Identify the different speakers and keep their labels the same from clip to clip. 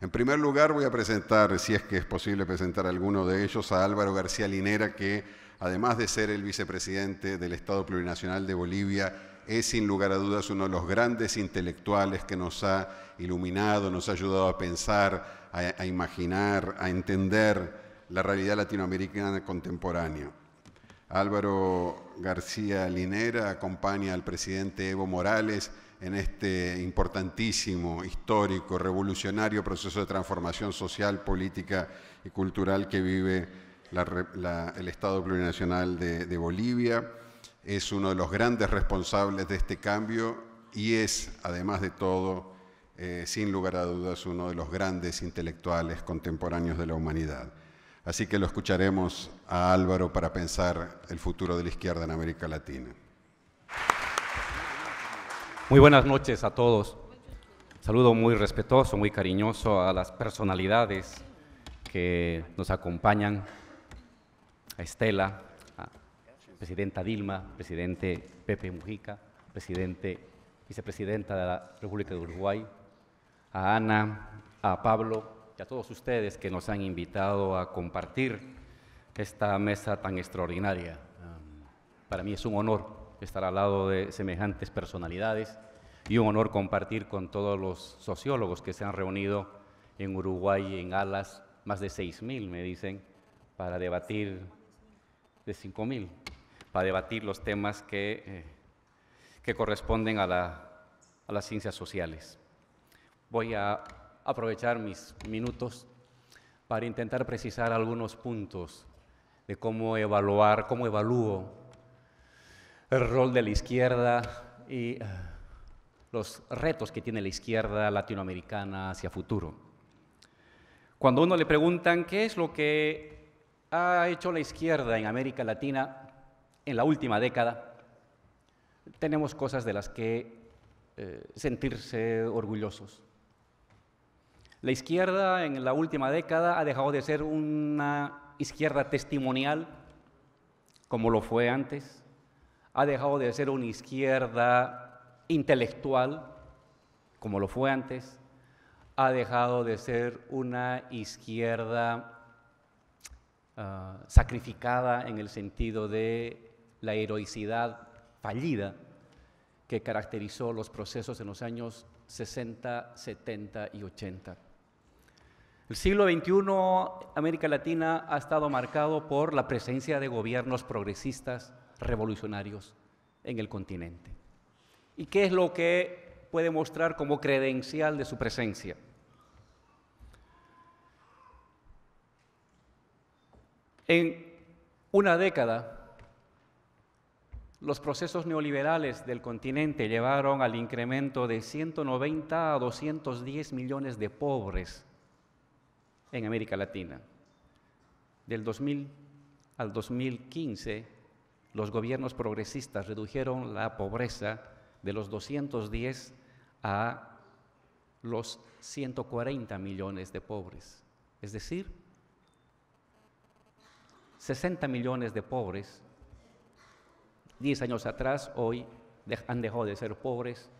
Speaker 1: En primer lugar voy a presentar, si es que es posible presentar a alguno de ellos, a Álvaro García Linera, que además de ser el vicepresidente del Estado Plurinacional de Bolivia, es sin lugar a dudas uno de los grandes intelectuales que nos ha iluminado, nos ha ayudado a pensar, a imaginar, a entender la realidad latinoamericana contemporánea. Álvaro García Linera acompaña al presidente Evo Morales en este importantísimo, histórico, revolucionario proceso de transformación social, política y cultural que vive el Estado plurinacional de, Bolivia. Es uno de los grandes responsables de este cambio y es, además de todo, eh, sin lugar a dudas, uno de los grandes intelectuales contemporáneos de la humanidad. Así que lo escucharemos a Álvaro para pensar el futuro de la izquierda en América Latina.
Speaker 2: Muy buenas noches a todos. Saludo muy respetuoso, muy cariñoso a las personalidades que nos acompañan, a Estela, a presidenta Dilma, presidente Pepe Mujica, presidente, vicepresidenta de la República de Uruguay, a Ana, a Pablo, a todos ustedes que nos han invitado a compartir esta mesa tan extraordinaria. Para mí es un honor estar al lado de semejantes personalidades y un honor compartir con todos los sociólogos que se han reunido en Uruguay, en Alas, más de 6.000 me dicen, para debatir, de 5.000, para debatir los temas que, eh, que corresponden a, a las ciencias sociales. Voy a aprovechar mis minutos para intentar precisar algunos puntos de cómo evaluar, cómo evalúo el rol de la izquierda y eh, los retos que tiene la izquierda latinoamericana hacia futuro. Cuando uno le preguntan qué es lo que ha hecho la izquierda en América Latina en la última década, tenemos cosas de las que eh, sentirse orgullosos. La izquierda en la última década ha dejado de ser una izquierda testimonial, como lo fue antes, ha dejado de ser una izquierda intelectual, como lo fue antes, ha dejado de ser una izquierda ah, sacrificada en el sentido de la heroicidad fallida que caracterizó los procesos en los años 60, 70 y 80. El siglo XXI, América Latina, ha estado marcado por la presencia de gobiernos progresistas, revolucionarios en el continente. ¿Y qué es lo que puede mostrar como credencial de su presencia? En una década, los procesos neoliberales del continente llevaron al incremento de 190 a 210 millones de pobres en América Latina. Del 2000 al 2015, los gobiernos progresistas redujeron la pobreza de los 210 a los 140 millones de pobres. Es decir, 60 millones de pobres, 10 años atrás, hoy han dejado de ser pobres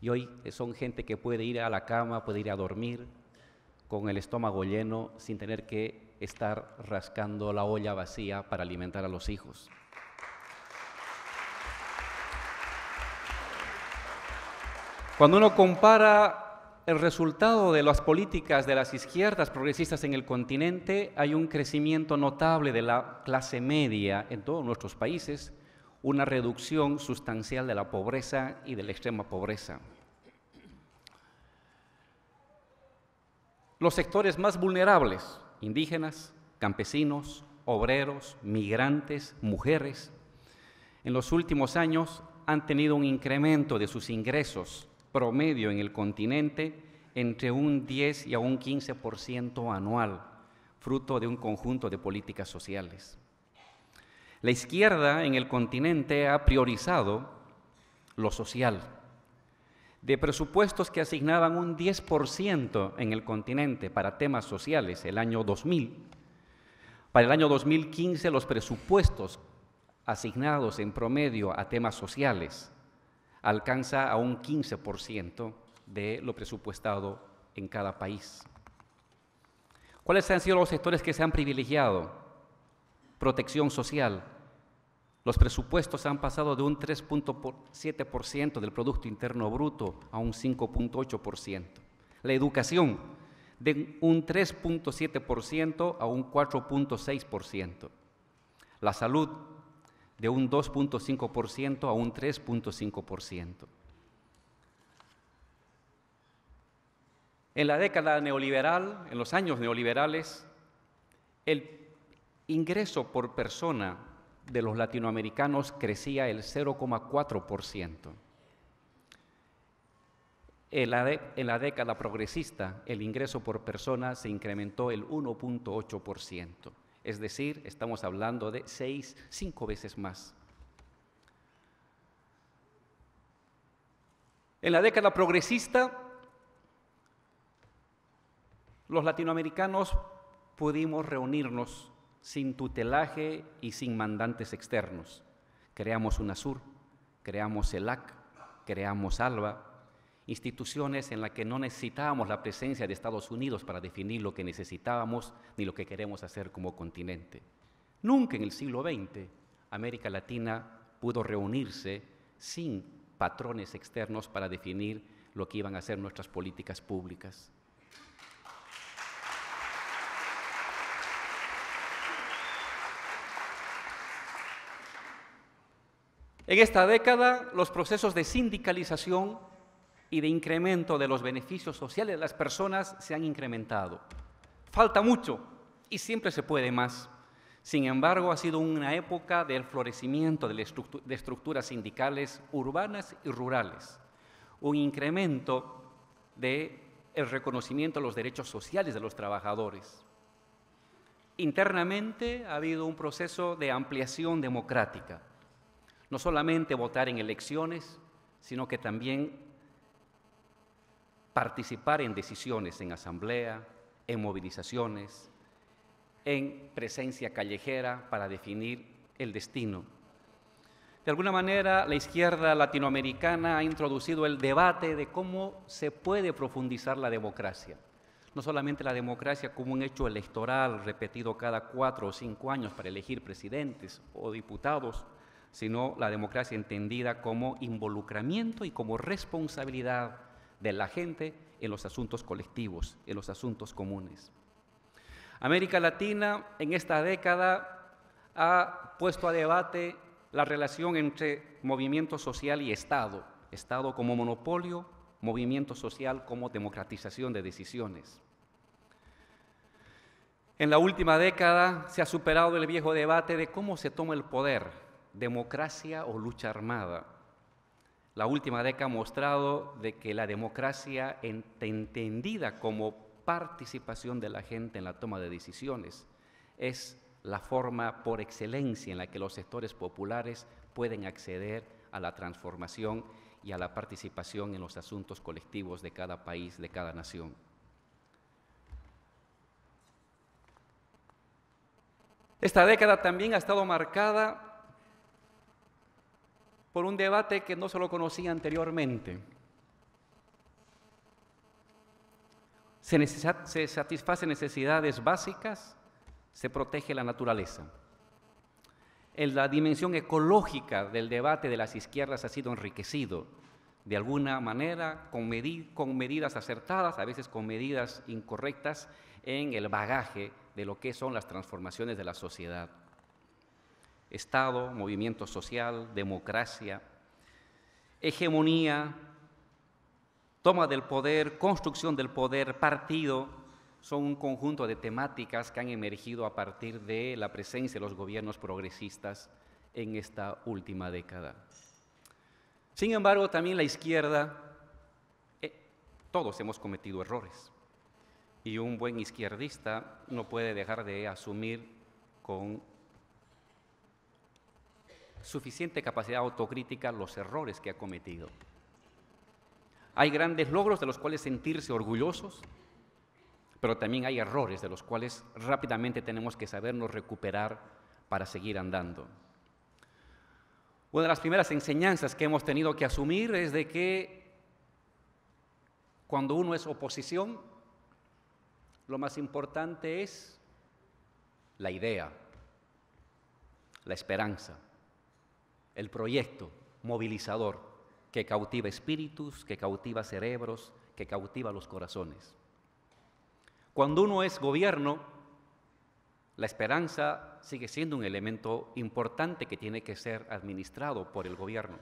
Speaker 2: y hoy son gente que puede ir a la cama, puede ir a dormir, con el estómago lleno, sin tener que estar rascando la olla vacía para alimentar a los hijos. Cuando uno compara el resultado de las políticas de las izquierdas progresistas en el continente, hay un crecimiento notable de la clase media en todos nuestros países, una reducción sustancial de la pobreza y de la extrema pobreza. los sectores más vulnerables, indígenas, campesinos, obreros, migrantes, mujeres, en los últimos años han tenido un incremento de sus ingresos promedio en el continente entre un 10 y un 15% anual, fruto de un conjunto de políticas sociales. La izquierda en el continente ha priorizado lo social de presupuestos que asignaban un 10% en el continente para temas sociales el año 2000, para el año 2015 los presupuestos asignados en promedio a temas sociales alcanza a un 15% de lo presupuestado en cada país. ¿Cuáles han sido los sectores que se han privilegiado? Protección social, los presupuestos han pasado de un 3.7% del Producto Interno Bruto a un 5.8%. La educación de un 3.7% a un 4.6%. La salud de un 2.5% a un 3.5%. En la década neoliberal, en los años neoliberales, el ingreso por persona de los latinoamericanos crecía el 0,4%. En la, década progresista, el ingreso por persona se incrementó el 1.8%, es decir, estamos hablando de seis, cinco veces más. En la década progresista, los latinoamericanos pudimos reunirnos sin tutelaje y sin mandantes externos. Creamos UNASUR, creamos CELAC, creamos ALBA, instituciones en las que no necesitábamos la presencia de Estados Unidos para definir lo que necesitábamos ni lo que queremos hacer como continente. Nunca en el siglo XX América Latina pudo reunirse sin patrones externos para definir lo que iban a ser nuestras políticas públicas. En esta década, los procesos de sindicalización y de incremento de los beneficios sociales de las personas se han incrementado. Falta mucho y siempre se puede más. Sin embargo, ha sido una época del florecimiento de, estructuras sindicales urbanas y rurales, un incremento del reconocimiento de los derechos sociales de los trabajadores. Internamente ha habido un proceso de ampliación democrática no solamente votar en elecciones, sino que también participar en decisiones, en asamblea, en movilizaciones, en presencia callejera para definir el destino. De alguna manera, la izquierda latinoamericana ha introducido el debate de cómo se puede profundizar la democracia. No solamente la democracia como un hecho electoral repetido cada cuatro o cinco años para elegir presidentes o diputados, sino la democracia entendida como involucramiento y como responsabilidad de la gente en los asuntos colectivos, en los asuntos comunes. América Latina en esta década ha puesto a debate la relación entre movimiento social y Estado, Estado como monopolio, movimiento social como democratización de decisiones. En la última década se ha superado el viejo debate de cómo se toma el poder democracia o lucha armada. La última década ha mostrado de que la democracia entendida como participación de la gente en la toma de decisiones es la forma por excelencia en la que los sectores populares pueden acceder a la transformación y a la participación en los asuntos colectivos de cada país, de cada nación. Esta década también ha estado marcada por un debate que no se lo conocía anteriormente. Se, se satisfacen necesidades básicas, se protege la naturaleza. la dimensión ecológica del debate de las izquierdas ha sido enriquecido de alguna manera con medidas acertadas, a veces con medidas incorrectas en el bagaje de lo que son las transformaciones de la sociedad. Estado, movimiento social, democracia, hegemonía, toma del poder, construcción del poder, partido, son un conjunto de temáticas que han emergido a partir de la presencia de los gobiernos progresistas en esta última década. Sin embargo, también la izquierda, eh, todos hemos cometido errores y un buen izquierdista no puede dejar de asumir con suficiente capacidad autocrítica los errores que ha cometido. Hay grandes logros de los cuales sentirse orgullosos, pero también hay errores de los cuales rápidamente tenemos que sabernos recuperar para seguir andando. Una de las primeras enseñanzas que hemos tenido que asumir es de que cuando uno es oposición, lo más importante es la idea, la esperanza el proyecto movilizador que cautiva espíritus, que cautiva cerebros, que cautiva los corazones. Cuando uno es gobierno, la esperanza sigue siendo un elemento importante que tiene que ser administrado por el gobierno.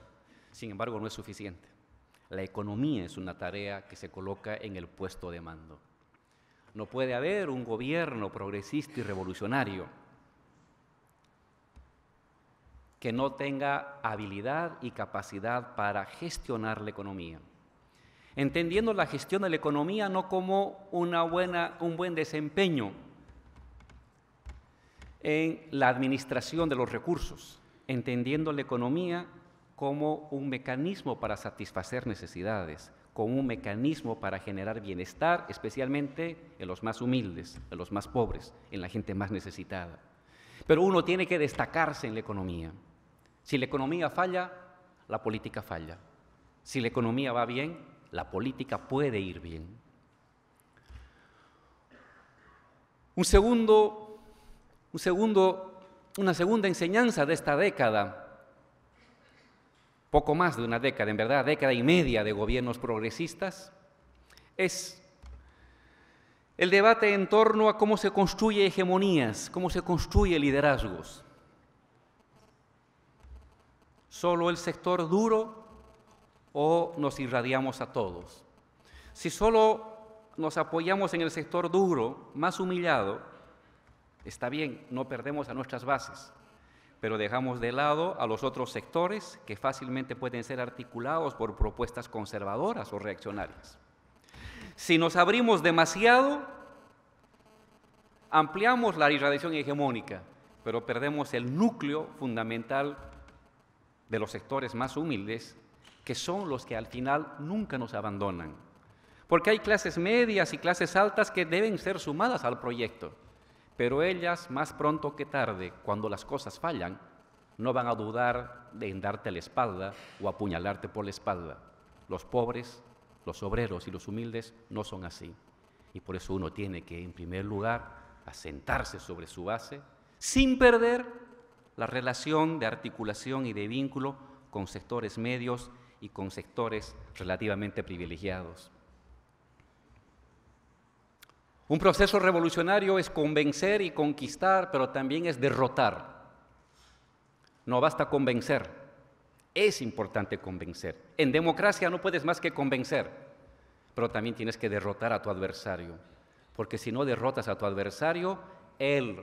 Speaker 2: Sin embargo, no es suficiente. La economía es una tarea que se coloca en el puesto de mando. No puede haber un gobierno progresista y revolucionario que no tenga habilidad y capacidad para gestionar la economía. Entendiendo la gestión de la economía no como una buena, un buen desempeño en la administración de los recursos, entendiendo la economía como un mecanismo para satisfacer necesidades, como un mecanismo para generar bienestar, especialmente en los más humildes, en los más pobres, en la gente más necesitada. Pero uno tiene que destacarse en la economía. Si la economía falla, la política falla. Si la economía va bien, la política puede ir bien. Un segundo, un segundo, una segunda enseñanza de esta década, poco más de una década, en verdad, década y media de gobiernos progresistas, es el debate en torno a cómo se construye hegemonías, cómo se construye liderazgos solo el sector duro o nos irradiamos a todos. Si solo nos apoyamos en el sector duro, más humillado, está bien, no perdemos a nuestras bases, pero dejamos de lado a los otros sectores que fácilmente pueden ser articulados por propuestas conservadoras o reaccionarias. Si nos abrimos demasiado, ampliamos la irradiación hegemónica, pero perdemos el núcleo fundamental de los sectores más humildes, que son los que al final nunca nos abandonan. Porque hay clases medias y clases altas que deben ser sumadas al proyecto, pero ellas más pronto que tarde, cuando las cosas fallan, no van a dudar de darte la espalda o apuñalarte por la espalda. Los pobres, los obreros y los humildes no son así. Y por eso uno tiene que, en primer lugar, asentarse sobre su base sin perder la relación de articulación y de vínculo con sectores medios y con sectores relativamente privilegiados. Un proceso revolucionario es convencer y conquistar, pero también es derrotar. No basta convencer, es importante convencer. En democracia no puedes más que convencer, pero también tienes que derrotar a tu adversario, porque si no derrotas a tu adversario, él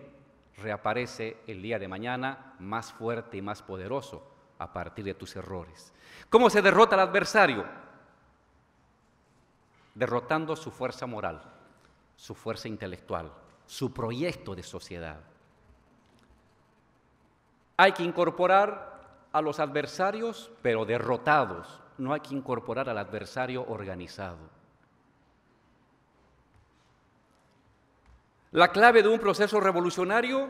Speaker 2: reaparece el día de mañana más fuerte y más poderoso a partir de tus errores. ¿Cómo se derrota al adversario? Derrotando su fuerza moral, su fuerza intelectual, su proyecto de sociedad. Hay que incorporar a los adversarios, pero derrotados. No hay que incorporar al adversario organizado. La clave de un proceso revolucionario,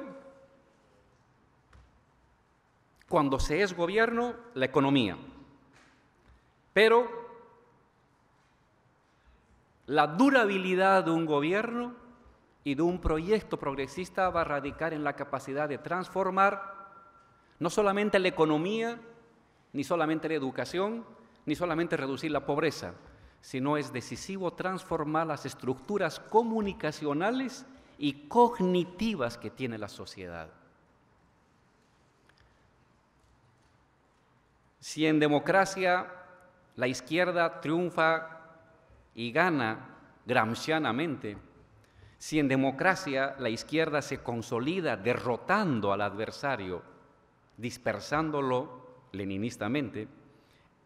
Speaker 2: cuando se es gobierno, la economía. Pero la durabilidad de un gobierno y de un proyecto progresista va a radicar en la capacidad de transformar no solamente la economía, ni solamente la educación, ni solamente reducir la pobreza, sino es decisivo transformar las estructuras comunicacionales y cognitivas que tiene la sociedad. Si en democracia la izquierda triunfa y gana gramscianamente, si en democracia la izquierda se consolida derrotando al adversario, dispersándolo leninistamente,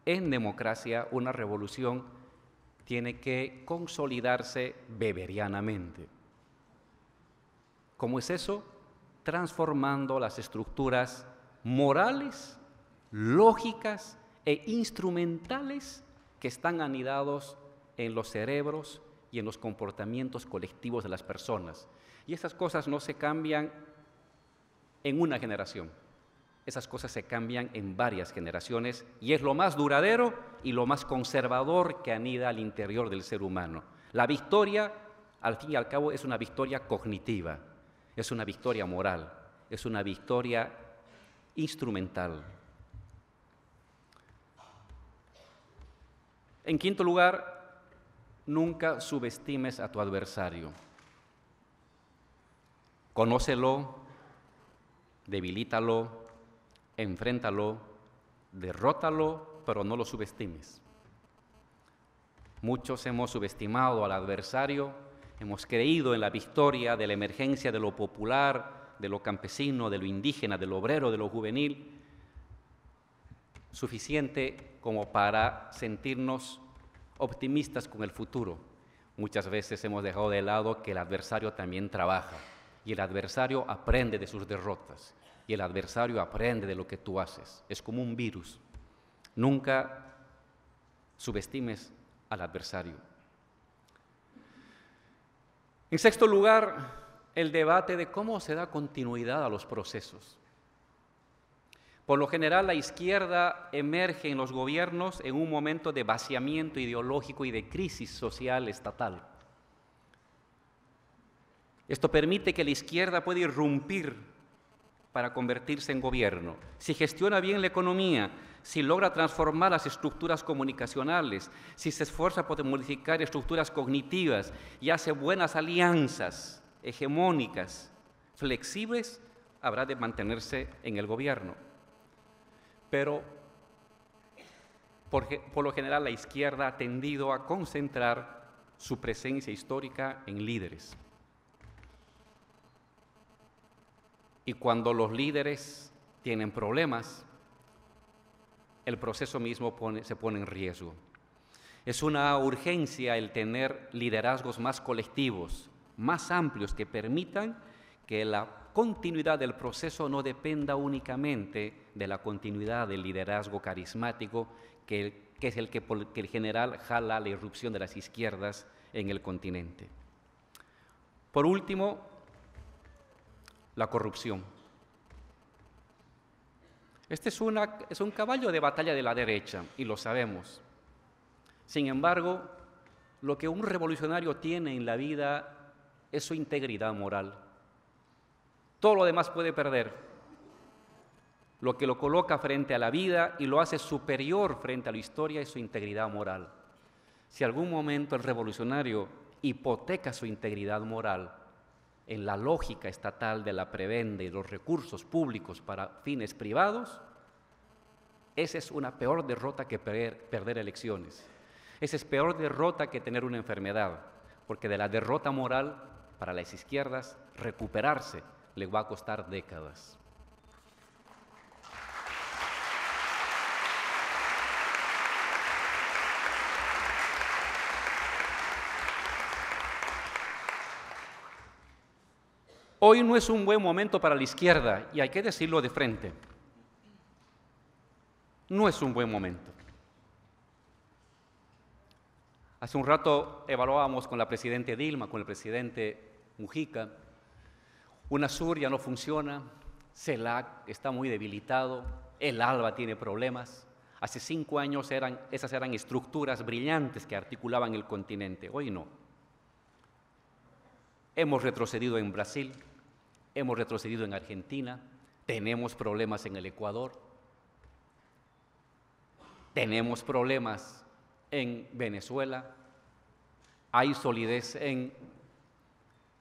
Speaker 2: en democracia una revolución tiene que consolidarse beberianamente. ¿Cómo es eso? Transformando las estructuras morales, lógicas e instrumentales que están anidados en los cerebros y en los comportamientos colectivos de las personas. Y esas cosas no se cambian en una generación. Esas cosas se cambian en varias generaciones y es lo más duradero y lo más conservador que anida al interior del ser humano. La victoria, al fin y al cabo, es una victoria cognitiva es una victoria moral, es una victoria instrumental. En quinto lugar, nunca subestimes a tu adversario. Conócelo, debilítalo, enfréntalo, derrótalo, pero no lo subestimes. Muchos hemos subestimado al adversario Hemos creído en la victoria de la emergencia de lo popular, de lo campesino, de lo indígena, del obrero, de lo juvenil, suficiente como para sentirnos optimistas con el futuro. Muchas veces hemos dejado de lado que el adversario también trabaja y el adversario aprende de sus derrotas y el adversario aprende de lo que tú haces. Es como un virus. Nunca subestimes al adversario. En sexto lugar, el debate de cómo se da continuidad a los procesos. Por lo general, la izquierda emerge en los gobiernos en un momento de vaciamiento ideológico y de crisis social estatal. Esto permite que la izquierda pueda irrumpir para convertirse en gobierno. Si gestiona bien la economía, si logra transformar las estructuras comunicacionales, si se esfuerza por modificar estructuras cognitivas y hace buenas alianzas hegemónicas, flexibles, habrá de mantenerse en el gobierno. Pero por, por lo general la izquierda ha tendido a concentrar su presencia histórica en líderes. Y cuando los líderes tienen problemas, el proceso mismo se pone en riesgo. Es una urgencia el tener liderazgos más colectivos, más amplios, que permitan que la continuidad del proceso no dependa únicamente de la continuidad del liderazgo carismático, que, es el que, que el general jala la irrupción de las izquierdas en el continente. Por último, la corrupción. Este es, un caballo de batalla de la derecha y lo sabemos. Sin embargo, lo que un revolucionario tiene en la vida es su integridad moral. Todo lo demás puede perder. Lo que lo coloca frente a la vida y lo hace superior frente a la historia es su integridad moral. Si algún momento el revolucionario hipoteca su integridad moral, en la lógica estatal de la prebenda y los recursos públicos para fines privados, esa es una peor derrota que perder, elecciones. Esa es peor derrota que tener una enfermedad, porque de la derrota moral para las izquierdas recuperarse le va a costar décadas. Hoy no es un buen momento para la izquierda, y hay que decirlo de frente. No es un buen momento. Hace un rato evaluábamos con la presidenta Dilma, con el presidente Mujica. UNASUR ya no funciona, CELAC está muy debilitado, el ALBA tiene problemas. Hace cinco años eran, esas eran estructuras brillantes que articulaban el continente, hoy no. Hemos retrocedido en Brasil, hemos retrocedido en Argentina, tenemos problemas en el Ecuador, tenemos problemas en Venezuela, hay solidez en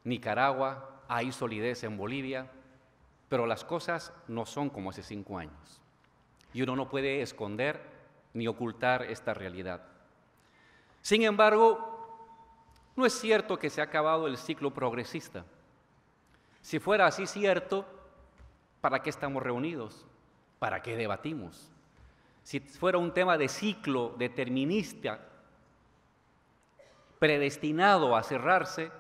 Speaker 2: Nicaragua, hay solidez en Bolivia, pero las cosas no son como hace cinco años. Y uno no puede esconder ni ocultar esta realidad. Sin embargo, no es cierto que se ha acabado el ciclo progresista. Si fuera así cierto, ¿para qué estamos reunidos? ¿Para qué debatimos? Si fuera un tema de ciclo determinista, predestinado a cerrarse,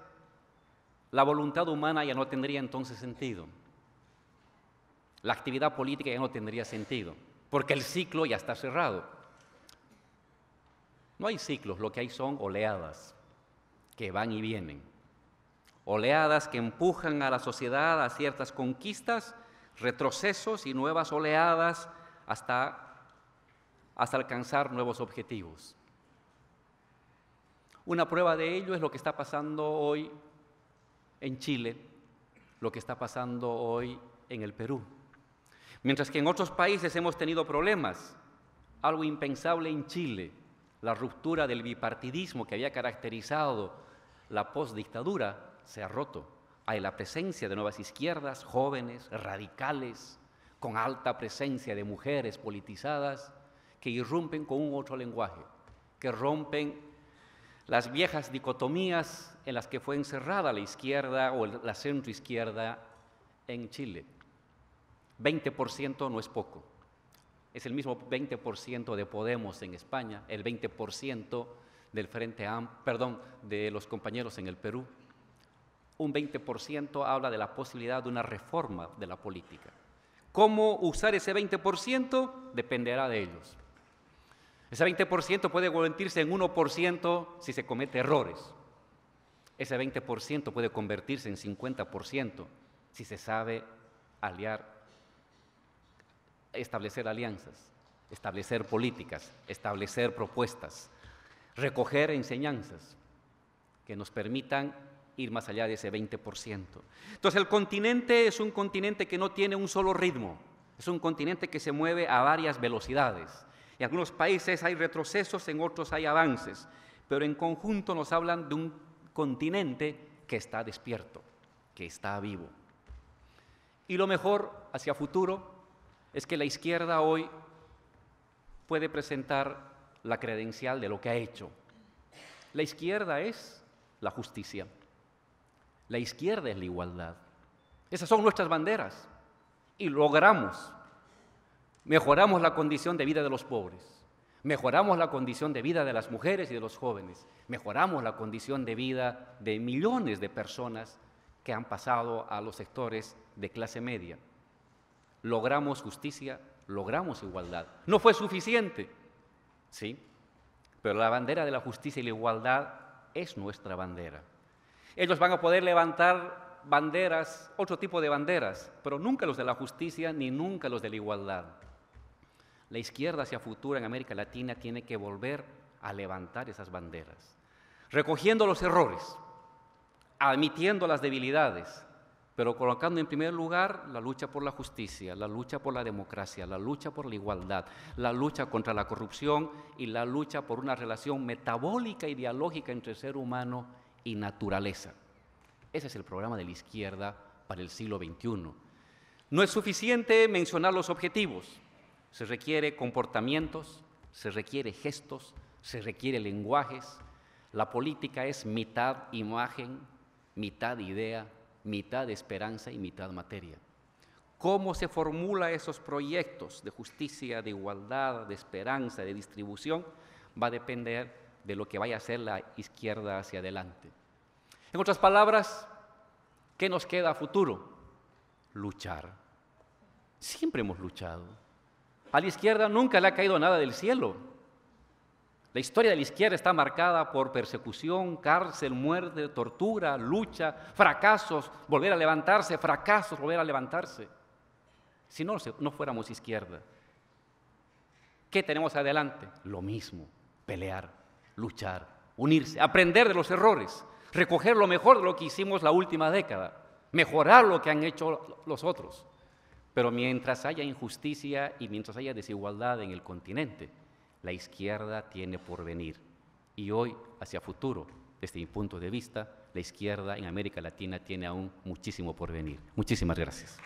Speaker 2: la voluntad humana ya no tendría entonces sentido. La actividad política ya no tendría sentido, porque el ciclo ya está cerrado. No hay ciclos, lo que hay son oleadas que van y vienen, oleadas que empujan a la sociedad a ciertas conquistas, retrocesos y nuevas oleadas hasta, hasta alcanzar nuevos objetivos. Una prueba de ello es lo que está pasando hoy en Chile, lo que está pasando hoy en el Perú. Mientras que en otros países hemos tenido problemas, algo impensable en Chile, la ruptura del bipartidismo que había caracterizado la postdictadura se ha roto. Hay la presencia de nuevas izquierdas, jóvenes, radicales, con alta presencia de mujeres politizadas que irrumpen con un otro lenguaje, que rompen las viejas dicotomías en las que fue encerrada la izquierda o la centroizquierda en Chile. 20% no es poco es el mismo 20% de Podemos en España, el 20% del Frente Am, perdón, de los compañeros en el Perú. Un 20% habla de la posibilidad de una reforma de la política. ¿Cómo usar ese 20%? Dependerá de ellos. Ese 20% puede convertirse en 1% si se comete errores. Ese 20% puede convertirse en 50% si se sabe aliar establecer alianzas, establecer políticas, establecer propuestas, recoger enseñanzas que nos permitan ir más allá de ese 20%. Entonces el continente es un continente que no tiene un solo ritmo, es un continente que se mueve a varias velocidades. En algunos países hay retrocesos, en otros hay avances, pero en conjunto nos hablan de un continente que está despierto, que está vivo. Y lo mejor hacia futuro es que la izquierda hoy puede presentar la credencial de lo que ha hecho. La izquierda es la justicia. La izquierda es la igualdad. Esas son nuestras banderas. Y logramos. Mejoramos la condición de vida de los pobres. Mejoramos la condición de vida de las mujeres y de los jóvenes. Mejoramos la condición de vida de millones de personas que han pasado a los sectores de clase media logramos justicia, logramos igualdad. No fue suficiente, ¿sí? Pero la bandera de la justicia y la igualdad es nuestra bandera. Ellos van a poder levantar banderas, otro tipo de banderas, pero nunca los de la justicia ni nunca los de la igualdad. La izquierda hacia futuro en América Latina tiene que volver a levantar esas banderas, recogiendo los errores, admitiendo las debilidades, pero colocando en primer lugar la lucha por la justicia, la lucha por la democracia, la lucha por la igualdad, la lucha contra la corrupción y la lucha por una relación metabólica y dialógica entre ser humano y naturaleza. Ese es el programa de la izquierda para el siglo XXI. No es suficiente mencionar los objetivos, se requiere comportamientos, se requiere gestos, se requiere lenguajes. La política es mitad imagen, mitad idea, mitad esperanza y mitad materia. ¿Cómo se formula esos proyectos de justicia, de igualdad, de esperanza, de distribución? Va a depender de lo que vaya a hacer la izquierda hacia adelante. En otras palabras, ¿qué nos queda a futuro? Luchar. Siempre hemos luchado. A la izquierda nunca le ha caído nada del cielo. La historia de la izquierda está marcada por persecución, cárcel, muerte, tortura, lucha, fracasos, volver a levantarse, fracasos, volver a levantarse. Si no, no fuéramos izquierda, ¿qué tenemos adelante? Lo mismo, pelear, luchar, unirse, aprender de los errores, recoger lo mejor de lo que hicimos la última década, mejorar lo que han hecho los otros. Pero mientras haya injusticia y mientras haya desigualdad en el continente, la izquierda tiene porvenir Y hoy, hacia futuro, desde mi punto de vista, la izquierda en América Latina tiene aún muchísimo porvenir
Speaker 1: Muchísimas gracias.